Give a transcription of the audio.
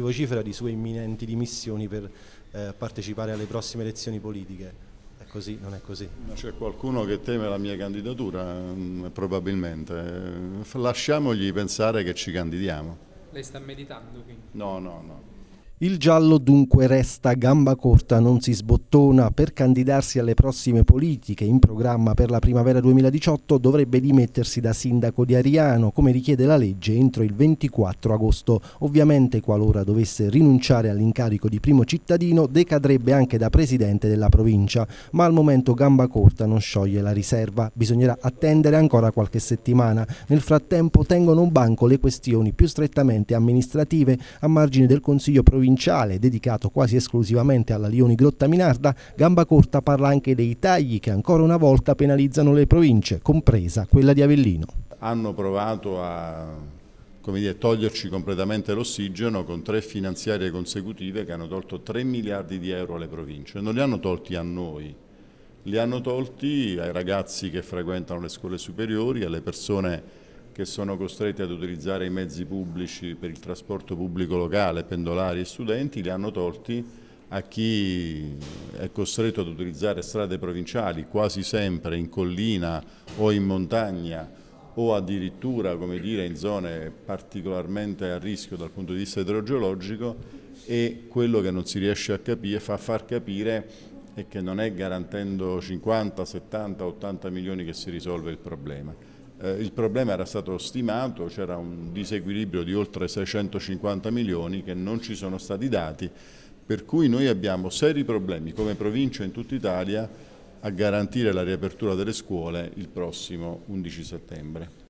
vocifera di sue imminenti dimissioni per eh, partecipare alle prossime elezioni politiche. È così, non è così? C'è qualcuno che teme la mia candidatura? Mm, probabilmente. Eh, lasciamogli pensare che ci candidiamo. Lei sta meditando quindi? No, no, no. Il giallo dunque resta gamba corta, non si sbottona. Per candidarsi alle prossime politiche in programma per la primavera 2018 dovrebbe dimettersi da sindaco di Ariano, come richiede la legge, entro il 24 agosto. Ovviamente qualora dovesse rinunciare all'incarico di primo cittadino decadrebbe anche da presidente della provincia, ma al momento gamba corta non scioglie la riserva. Bisognerà attendere ancora qualche settimana. Nel frattempo tengono un banco le questioni più strettamente amministrative a margine del Consiglio provinciale provinciale dedicato quasi esclusivamente alla Lioni Grotta Minarda, Gambacorta parla anche dei tagli che ancora una volta penalizzano le province, compresa quella di Avellino. Hanno provato a dire, toglierci completamente l'ossigeno con tre finanziarie consecutive che hanno tolto 3 miliardi di euro alle province. Non li hanno tolti a noi, li hanno tolti ai ragazzi che frequentano le scuole superiori, alle persone che sono costretti ad utilizzare i mezzi pubblici per il trasporto pubblico locale, pendolari e studenti, li hanno tolti a chi è costretto ad utilizzare strade provinciali quasi sempre in collina o in montagna o addirittura dire, in zone particolarmente a rischio dal punto di vista idrogeologico e quello che non si riesce a capire fa far capire è che non è garantendo 50, 70, 80 milioni che si risolve il problema eh, il problema era stato stimato, c'era un disequilibrio di oltre 650 milioni che non ci sono stati dati, per cui noi abbiamo seri problemi come provincia in tutta Italia a garantire la riapertura delle scuole il prossimo 11 settembre.